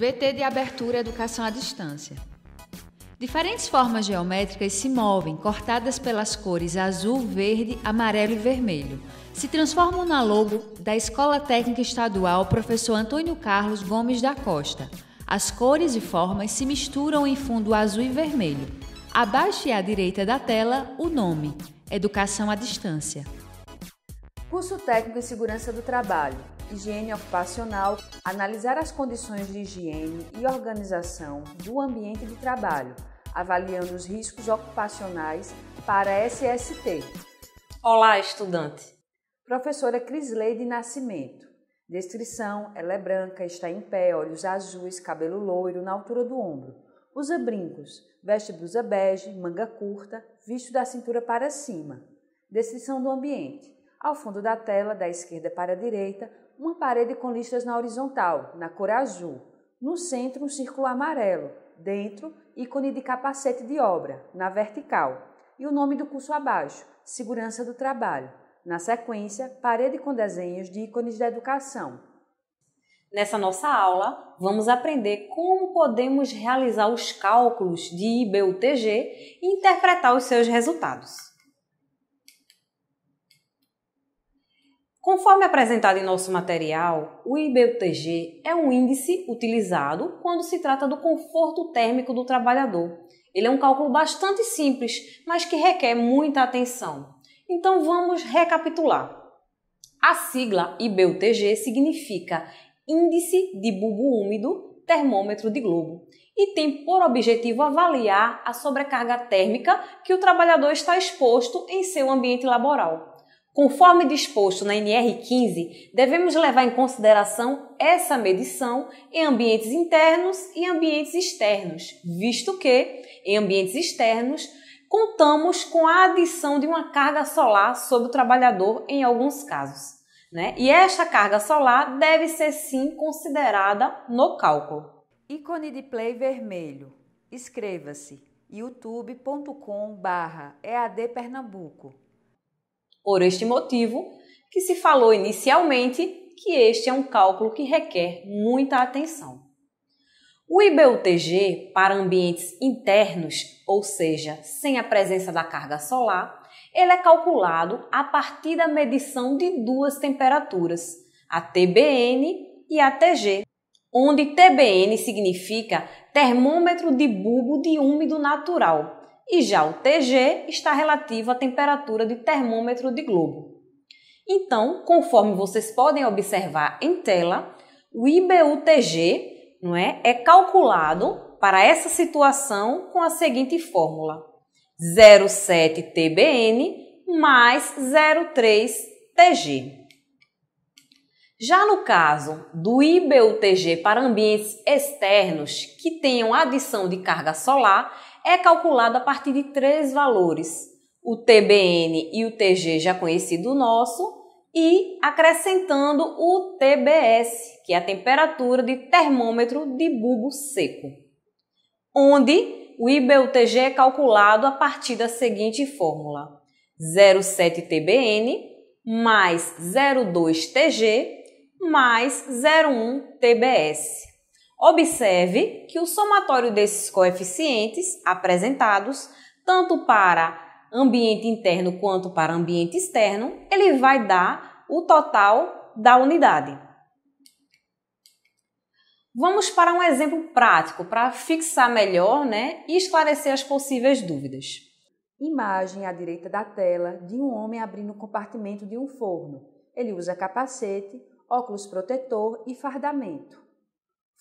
VT de abertura educação à distância. Diferentes formas geométricas se movem, cortadas pelas cores azul, verde, amarelo e vermelho. Se transformam na logo da Escola Técnica Estadual Professor Antônio Carlos Gomes da Costa. As cores e formas se misturam em fundo azul e vermelho. Abaixo e à direita da tela, o nome: Educação à Distância. Curso Técnico em Segurança do Trabalho higiene ocupacional, analisar as condições de higiene e organização do ambiente de trabalho, avaliando os riscos ocupacionais para SST. Olá, estudante! Professora Crisley de Nascimento. Descrição: ela é branca, está em pé, olhos azuis, cabelo loiro na altura do ombro. Usa brincos, veste blusa bege, manga curta, visto da cintura para cima. Descrição do ambiente: ao fundo da tela, da esquerda para a direita, uma parede com listras na horizontal, na cor azul. No centro, um círculo amarelo. Dentro, ícone de capacete de obra, na vertical. E o nome do curso abaixo, Segurança do Trabalho. Na sequência, parede com desenhos de ícones da educação. Nessa nossa aula, vamos aprender como podemos realizar os cálculos de IBUTG e interpretar os seus resultados. Conforme apresentado em nosso material, o IBUTG é um índice utilizado quando se trata do conforto térmico do trabalhador. Ele é um cálculo bastante simples, mas que requer muita atenção. Então vamos recapitular. A sigla IBUTG significa Índice de Bulbo Úmido Termômetro de Globo e tem por objetivo avaliar a sobrecarga térmica que o trabalhador está exposto em seu ambiente laboral. Conforme disposto na NR15, devemos levar em consideração essa medição em ambientes internos e ambientes externos, visto que, em ambientes externos, contamos com a adição de uma carga solar sobre o trabalhador em alguns casos. Né? E esta carga solar deve ser sim considerada no cálculo. Ícone de play vermelho. Inscreva-se youtube.com/eadpernambuco por este motivo, que se falou inicialmente que este é um cálculo que requer muita atenção. O IBUTG para ambientes internos, ou seja, sem a presença da carga solar, ele é calculado a partir da medição de duas temperaturas, a TBN e a TG, onde TBN significa termômetro de bulbo de úmido natural e já o TG está relativo à temperatura de termômetro de globo. Então, conforme vocês podem observar em tela, o IBU-TG não é, é calculado para essa situação com a seguinte fórmula: 07 TBN mais 03 TG. Já no caso do IBU-TG para ambientes externos que tenham adição de carga solar, é calculado a partir de três valores: o TBN e o TG já conhecido nosso e acrescentando o TBS, que é a temperatura de termômetro de bulbo seco, onde o IBUTG é calculado a partir da seguinte fórmula: 0,7 TBN mais 0,2 TG mais 0,1 TBS. Observe que o somatório desses coeficientes apresentados, tanto para ambiente interno quanto para ambiente externo, ele vai dar o total da unidade. Vamos para um exemplo prático para fixar melhor né, e esclarecer as possíveis dúvidas. Imagem à direita da tela de um homem abrindo o compartimento de um forno. Ele usa capacete, óculos protetor e fardamento.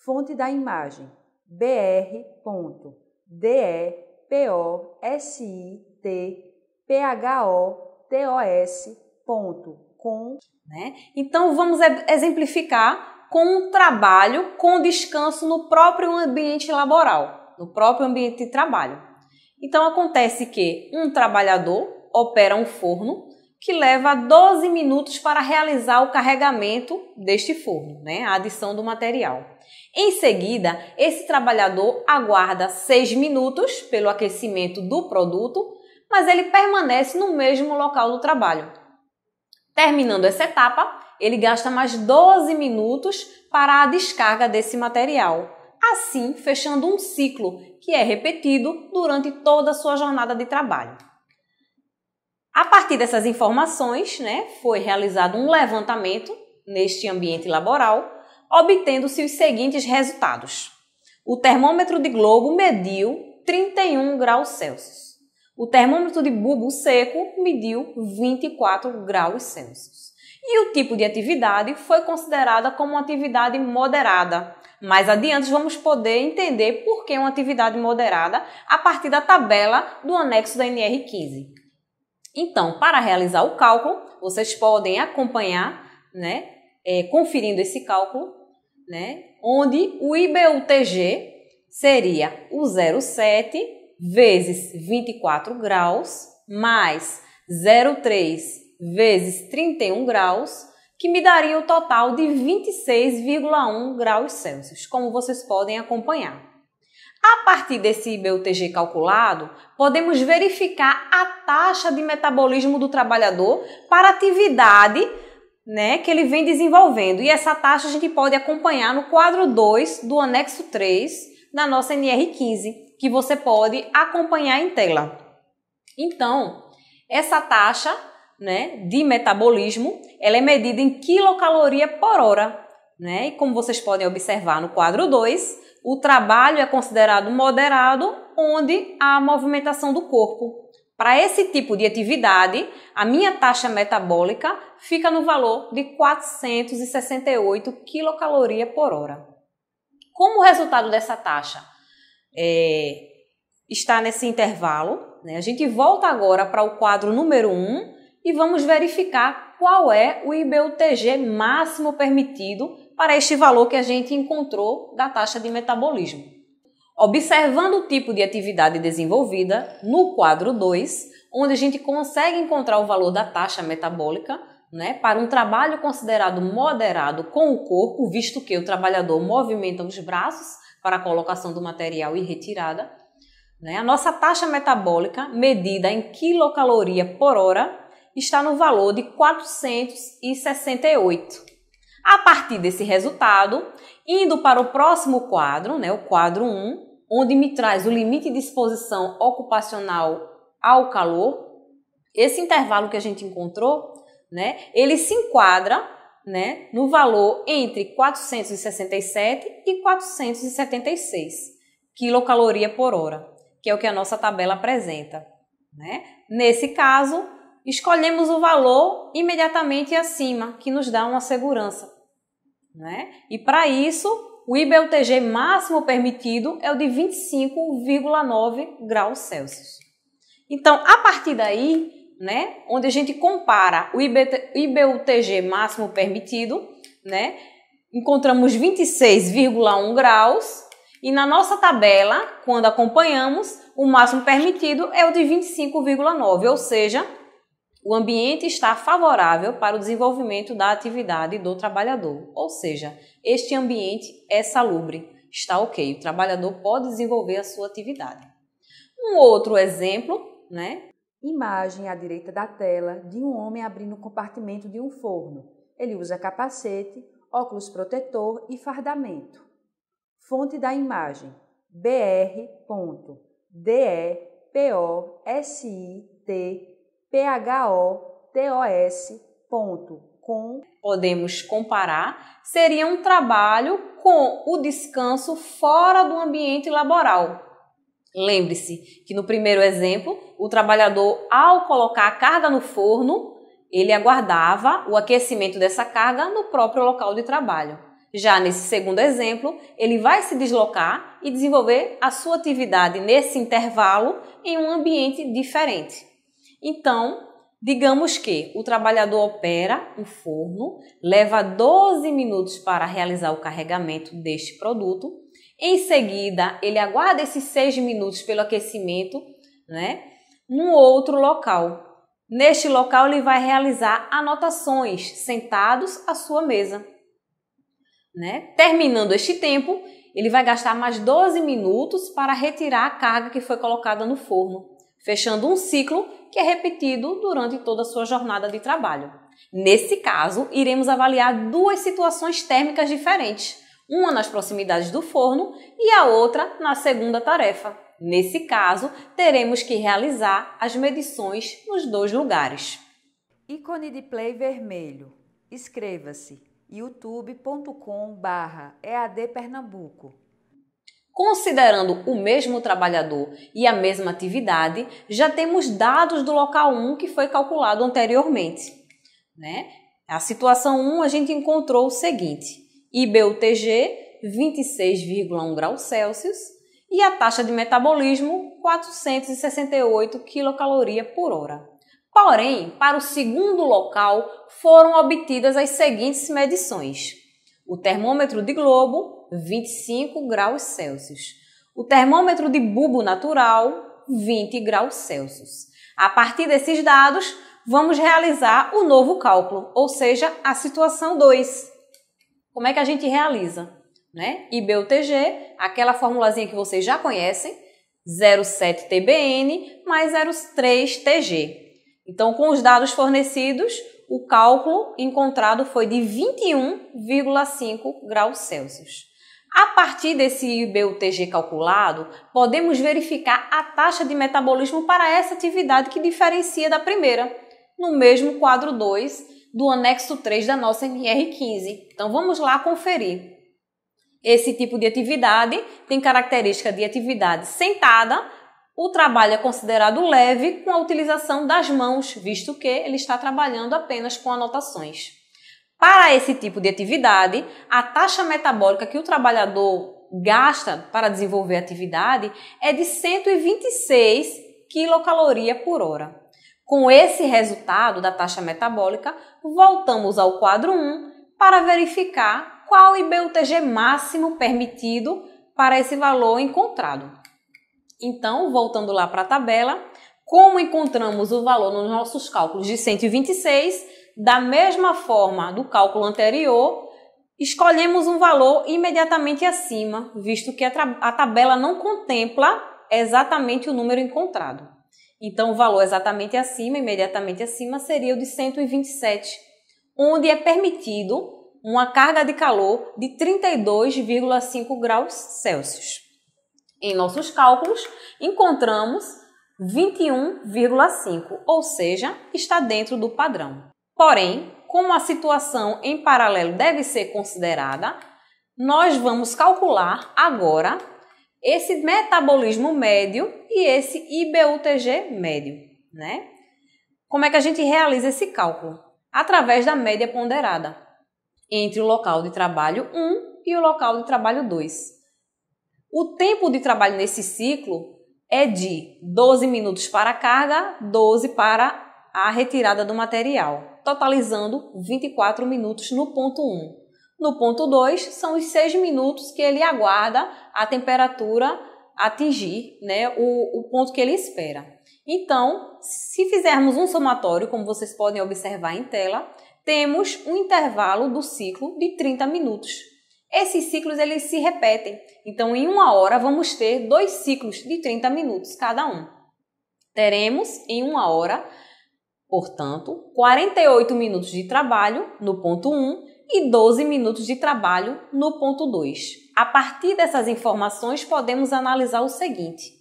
Fonte da imagem: br.depositphos.com. Né? Então, vamos exemplificar com um trabalho com descanso no próprio ambiente laboral, no próprio ambiente de trabalho. Então, acontece que um trabalhador opera um forno que leva 12 minutos para realizar o carregamento deste forno, né? a adição do material. Em seguida, esse trabalhador aguarda 6 minutos pelo aquecimento do produto, mas ele permanece no mesmo local do trabalho. Terminando essa etapa, ele gasta mais 12 minutos para a descarga desse material, assim fechando um ciclo que é repetido durante toda a sua jornada de trabalho. A partir dessas informações, né, foi realizado um levantamento neste ambiente laboral, obtendo-se os seguintes resultados. O termômetro de globo mediu 31 graus Celsius. O termômetro de bulbo seco mediu 24 graus Celsius. E o tipo de atividade foi considerada como uma atividade moderada. Mais adiante vamos poder entender por que uma atividade moderada a partir da tabela do anexo da NR15. Então, para realizar o cálculo, vocês podem acompanhar, né, é, conferindo esse cálculo, né, onde o IBUTG seria o 0,7 vezes 24 graus mais 0,3 vezes 31 graus, que me daria o total de 26,1 graus Celsius, como vocês podem acompanhar. A partir desse IBUTG calculado, podemos verificar a taxa de metabolismo do trabalhador para a atividade né, que ele vem desenvolvendo. E essa taxa a gente pode acompanhar no quadro 2 do anexo 3 da nossa NR15, que você pode acompanhar em tela. Então, essa taxa né, de metabolismo ela é medida em quilocaloria por hora. Né? E como vocês podem observar no quadro 2, o trabalho é considerado moderado, onde há movimentação do corpo. Para esse tipo de atividade, a minha taxa metabólica fica no valor de 468 quilocaloria por hora. Como o resultado dessa taxa é, está nesse intervalo, né? a gente volta agora para o quadro número 1 e vamos verificar qual é o IBUTG máximo permitido para este valor que a gente encontrou da taxa de metabolismo. Observando o tipo de atividade desenvolvida, no quadro 2, onde a gente consegue encontrar o valor da taxa metabólica né, para um trabalho considerado moderado com o corpo, visto que o trabalhador movimenta os braços para a colocação do material e retirada. Né, a nossa taxa metabólica, medida em quilocaloria por hora, está no valor de 468. A partir desse resultado, indo para o próximo quadro, né, o quadro 1, onde me traz o limite de exposição ocupacional ao calor, esse intervalo que a gente encontrou, né, ele se enquadra né, no valor entre 467 e 476 quilocaloria por hora, que é o que a nossa tabela apresenta. Né? Nesse caso, escolhemos o valor imediatamente acima, que nos dá uma segurança. Né? E para isso, o IBUTG máximo permitido é o de 25,9 graus Celsius. Então, a partir daí, né, onde a gente compara o IBUTG máximo permitido, né, encontramos 26,1 graus e na nossa tabela, quando acompanhamos, o máximo permitido é o de 25,9, ou seja, o ambiente está favorável para o desenvolvimento da atividade do trabalhador, ou seja, este ambiente é salubre, está ok, o trabalhador pode desenvolver a sua atividade. Um outro exemplo, né? Imagem à direita da tela de um homem abrindo o compartimento de um forno. Ele usa capacete, óculos protetor e fardamento. Fonte da imagem: br.depositec photos.com. Podemos comparar, seria um trabalho com o descanso fora do ambiente laboral. Lembre-se que no primeiro exemplo, o trabalhador, ao colocar a carga no forno, ele aguardava o aquecimento dessa carga no próprio local de trabalho. Já nesse segundo exemplo, ele vai se deslocar e desenvolver a sua atividade nesse intervalo em um ambiente diferente. Então, digamos que o trabalhador opera o forno, leva 12 minutos para realizar o carregamento deste produto, em seguida ele aguarda esses 6 minutos pelo aquecimento, né? Num outro local. Neste local ele vai realizar anotações sentados à sua mesa. Né? Terminando este tempo, ele vai gastar mais 12 minutos para retirar a carga que foi colocada no forno, fechando um ciclo que é repetido durante toda a sua jornada de trabalho. Nesse caso, iremos avaliar duas situações térmicas diferentes, uma nas proximidades do forno e a outra na segunda tarefa. Nesse caso, teremos que realizar as medições nos dois lugares. Ícone de play vermelho. Inscreva-se youtube.com/eadpernambuco. Considerando o mesmo trabalhador e a mesma atividade, já temos dados do local 1 que foi calculado anteriormente. Né? A situação 1 a gente encontrou o seguinte: IBUTG 26,1 graus Celsius e a taxa de metabolismo 468 quilocaloria por hora. Porém, para o segundo local foram obtidas as seguintes medições. O termômetro de globo, 25 graus Celsius. O termômetro de bulbo natural, 20 graus Celsius. A partir desses dados, vamos realizar o novo cálculo, ou seja, a situação 2. Como é que a gente realiza? Né? IBUTG, aquela formulazinha que vocês já conhecem, 07TBN mais 03TG. Então, com os dados fornecidos, o cálculo encontrado foi de 21,5 graus Celsius. A partir desse IBUTG calculado, podemos verificar a taxa de metabolismo para essa atividade que diferencia da primeira, no mesmo quadro 2 do anexo 3 da nossa MR15. Então vamos lá conferir. Esse tipo de atividade tem característica de atividade sentada, o trabalho é considerado leve com a utilização das mãos, visto que ele está trabalhando apenas com anotações. Para esse tipo de atividade, a taxa metabólica que o trabalhador gasta para desenvolver a atividade é de 126 quilocaloria por hora. Com esse resultado da taxa metabólica, voltamos ao quadro 1 para verificar qual IBUTG máximo permitido para esse valor encontrado. Então, voltando lá para a tabela, como encontramos o valor nos nossos cálculos de 126, da mesma forma do cálculo anterior, escolhemos um valor imediatamente acima, visto que a, a tabela não contempla exatamente o número encontrado. Então, o valor exatamente acima, imediatamente acima, seria o de 127, onde é permitido uma carga de calor de 32,5 graus Celsius. Em nossos cálculos, encontramos 21,5, ou seja, está dentro do padrão. Porém, como a situação em paralelo deve ser considerada, nós vamos calcular agora esse metabolismo médio e esse IBUTG médio, né? Como é que a gente realiza esse cálculo? Através da média ponderada entre o local de trabalho 1 e o local de trabalho 2. O tempo de trabalho nesse ciclo é de 12 minutos para a carga, 12 para a retirada do material, totalizando 24 minutos no ponto 1. No ponto 2, são os 6 minutos que ele aguarda a temperatura atingir né, o, o ponto que ele espera. Então, se fizermos um somatório, como vocês podem observar em tela, temos um intervalo do ciclo de 30 minutos. Esses ciclos eles se repetem. Então, em uma hora vamos ter dois ciclos de 30 minutos cada um. Teremos em uma hora, portanto, 48 minutos de trabalho no ponto 1 e 12 minutos de trabalho no ponto 2. A partir dessas informações podemos analisar o seguinte: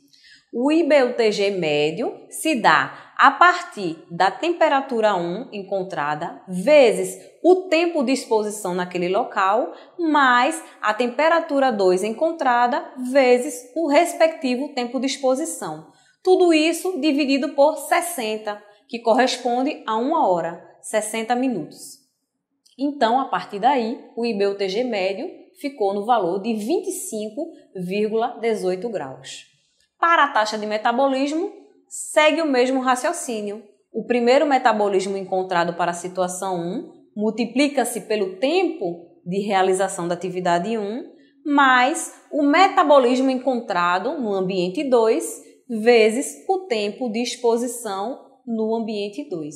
o IBUTG médio se dá a partir da temperatura 1 encontrada vezes o tempo de exposição naquele local, mais a temperatura 2 encontrada vezes o respectivo tempo de exposição. Tudo isso dividido por 60, que corresponde a uma hora, 60 minutos. Então, a partir daí, o IBUTG médio ficou no valor de 25,18 graus. Para a taxa de metabolismo, segue o mesmo raciocínio. O primeiro metabolismo encontrado para a situação 1 multiplica-se pelo tempo de realização da atividade 1 mais o metabolismo encontrado no ambiente 2 vezes o tempo de exposição no ambiente 2.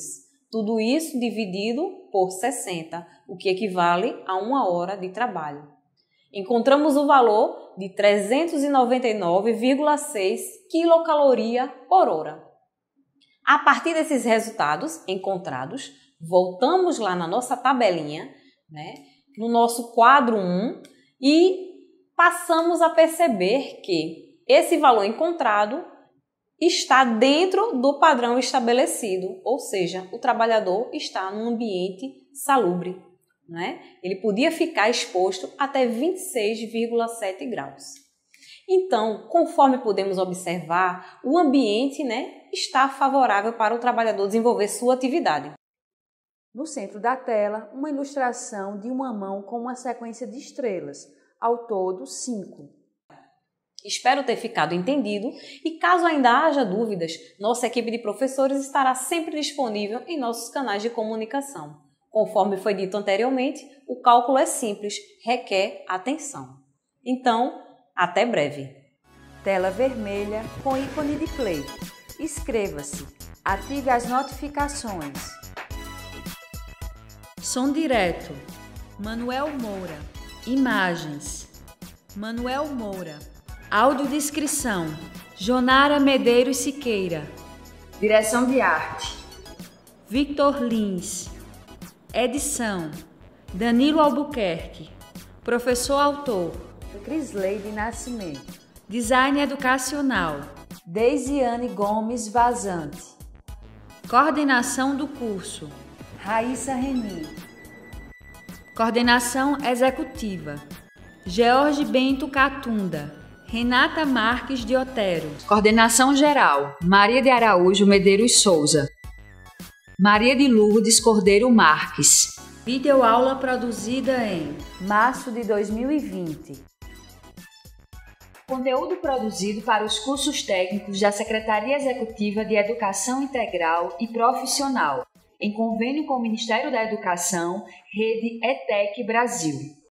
Tudo isso dividido por 60, o que equivale a uma hora de trabalho. Encontramos o valor de 399,6 quilocaloria por hora. A partir desses resultados encontrados, voltamos lá na nossa tabelinha, né, no nosso quadro 1 e passamos a perceber que esse valor encontrado está dentro do padrão estabelecido, ou seja, o trabalhador está num ambiente salubre né? Ele podia ficar exposto até 26,7 graus. Então, conforme podemos observar, o ambiente né, está favorável para o trabalhador desenvolver sua atividade. No centro da tela, uma ilustração de uma mão com uma sequência de estrelas, ao todo cinco. Espero ter ficado entendido e caso ainda haja dúvidas, nossa equipe de professores estará sempre disponível em nossos canais de comunicação. Conforme foi dito anteriormente, o cálculo é simples, requer atenção. Então, até breve. Tela vermelha com ícone de play. Inscreva-se. Ative as notificações. Som direto. Manuel Moura. Imagens. Manuel Moura. Audiodescrição. Jonara Medeiros Siqueira. Direção de arte. Victor Lins. Edição: Danilo Albuquerque. Professor autor: Crisley de Nascimento. Design educacional: Deisiane Gomes Vazante. Coordenação do curso: Raíssa Reni. Coordenação executiva: George Bento Catunda. Renata Marques de Otero. Coordenação geral: Maria de Araújo Medeiros Souza. Maria de Lourdes Cordeiro Marques. Videoaula produzida em março de 2020. Conteúdo produzido para os cursos técnicos da Secretaria Executiva de Educação Integral e Profissional, em convênio com o Ministério da Educação, Rede ETEC Brasil.